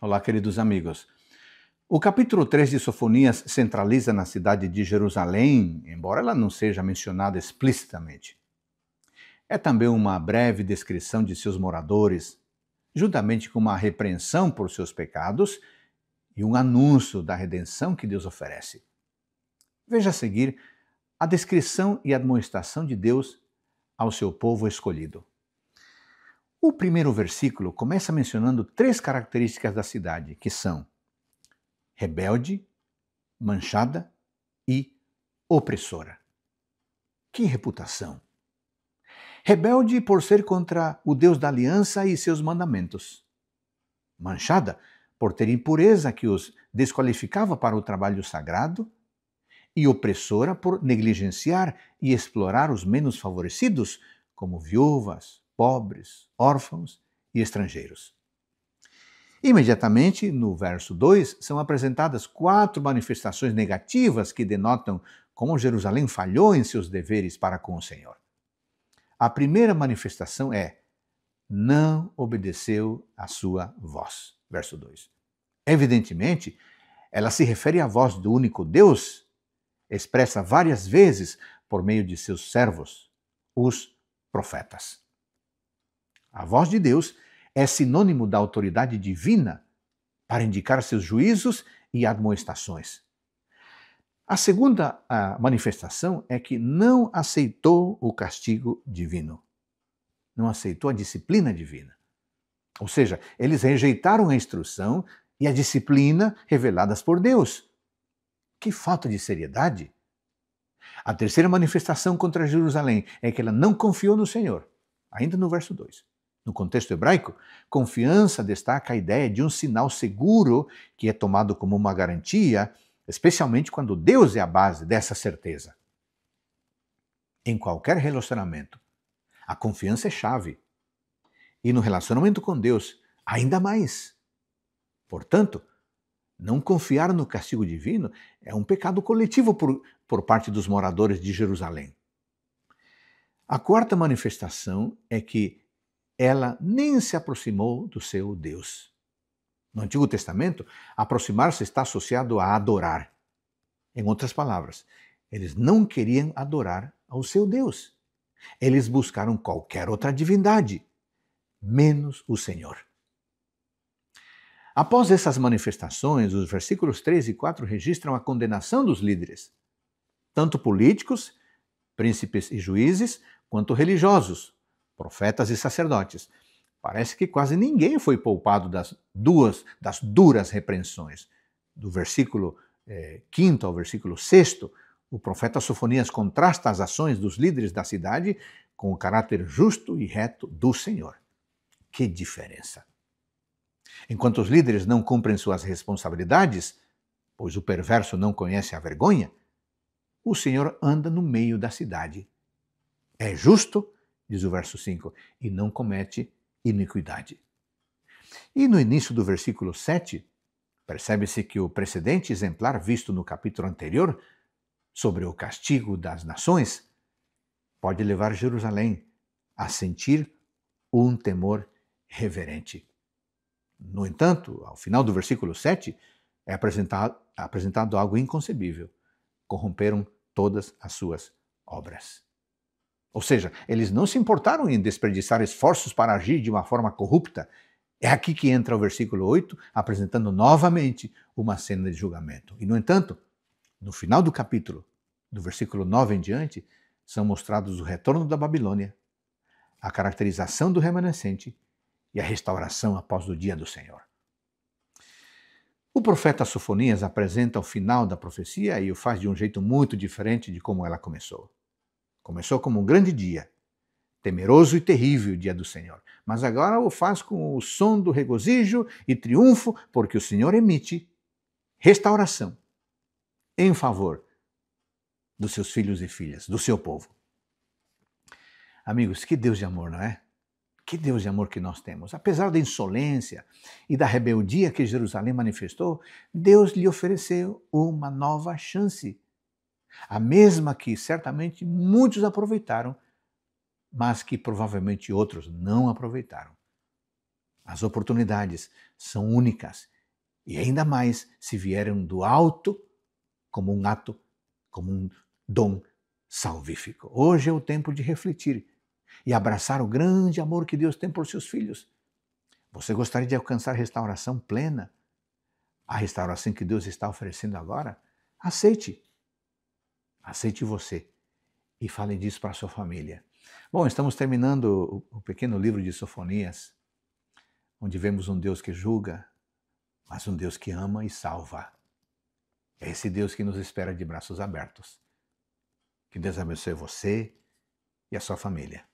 Olá, queridos amigos. O capítulo 3 de Sofonias centraliza na cidade de Jerusalém, embora ela não seja mencionada explicitamente. É também uma breve descrição de seus moradores, juntamente com uma repreensão por seus pecados e um anúncio da redenção que Deus oferece. Veja a seguir a descrição e a admoestação de Deus ao seu povo escolhido. O primeiro versículo começa mencionando três características da cidade, que são rebelde, manchada e opressora. Que reputação! Rebelde por ser contra o Deus da aliança e seus mandamentos. Manchada por ter impureza que os desqualificava para o trabalho sagrado. E opressora por negligenciar e explorar os menos favorecidos, como viúvas, pobres, órfãos e estrangeiros. Imediatamente, no verso 2, são apresentadas quatro manifestações negativas que denotam como Jerusalém falhou em seus deveres para com o Senhor. A primeira manifestação é: não obedeceu à sua voz. Verso 2. Evidentemente, ela se refere à voz do único Deus, expressa várias vezes por meio de seus servos, os profetas. A voz de Deus é sinônimo da autoridade divina para indicar seus juízos e admoestações. A segunda ah, manifestação é que não aceitou o castigo divino, não aceitou a disciplina divina. Ou seja, eles rejeitaram a instrução e a disciplina reveladas por Deus. Que falta de seriedade! A terceira manifestação contra Jerusalém é que ela não confiou no Senhor, ainda no verso 2. No contexto hebraico, confiança destaca a ideia de um sinal seguro que é tomado como uma garantia, especialmente quando Deus é a base dessa certeza. Em qualquer relacionamento, a confiança é chave. E no relacionamento com Deus, ainda mais. Portanto, não confiar no castigo divino é um pecado coletivo por, por parte dos moradores de Jerusalém. A quarta manifestação é que ela nem se aproximou do seu Deus. No Antigo Testamento, aproximar-se está associado a adorar. Em outras palavras, eles não queriam adorar ao seu Deus. Eles buscaram qualquer outra divindade, menos o Senhor. Após essas manifestações, os versículos 3 e 4 registram a condenação dos líderes, tanto políticos, príncipes e juízes, quanto religiosos, profetas e sacerdotes. Parece que quase ninguém foi poupado das duas, das duras repreensões. Do versículo 5 eh, ao versículo 6, o profeta Sofonias contrasta as ações dos líderes da cidade com o caráter justo e reto do Senhor. Que diferença! Enquanto os líderes não cumprem suas responsabilidades, pois o perverso não conhece a vergonha, o Senhor anda no meio da cidade. É justo diz o verso 5, e não comete iniquidade. E no início do versículo 7, percebe-se que o precedente exemplar visto no capítulo anterior, sobre o castigo das nações, pode levar Jerusalém a sentir um temor reverente. No entanto, ao final do versículo 7, é apresentado, apresentado algo inconcebível: corromperam todas as suas obras. Ou seja, eles não se importaram em desperdiçar esforços para agir de uma forma corrupta. É aqui que entra o versículo 8, apresentando novamente uma cena de julgamento. E, no entanto, no final do capítulo, do versículo 9 em diante, são mostrados o retorno da Babilônia, a caracterização do remanescente e a restauração após o dia do Senhor. O profeta Sofonias apresenta o final da profecia e o faz de um jeito muito diferente de como ela começou. Começou como um grande dia, temeroso e terrível dia do Senhor, mas agora o faz com o som do regozijo e triunfo, porque o Senhor emite restauração em favor dos seus filhos e filhas, do seu povo. Amigos, que Deus de amor, não é? Que Deus de amor que nós temos. Apesar da insolência e da rebeldia que Jerusalém manifestou, Deus lhe ofereceu uma nova chance a mesma que certamente muitos aproveitaram, mas que provavelmente outros não aproveitaram. As oportunidades são únicas e ainda mais se vieram do alto como um ato, como um dom salvífico. Hoje é o tempo de refletir e abraçar o grande amor que Deus tem por seus filhos. Você gostaria de alcançar a restauração plena? A restauração que Deus está oferecendo agora? Aceite aceite você e fale disso para a sua família. Bom, estamos terminando o pequeno livro de Sofonias, onde vemos um Deus que julga, mas um Deus que ama e salva. É esse Deus que nos espera de braços abertos. Que Deus abençoe você e a sua família.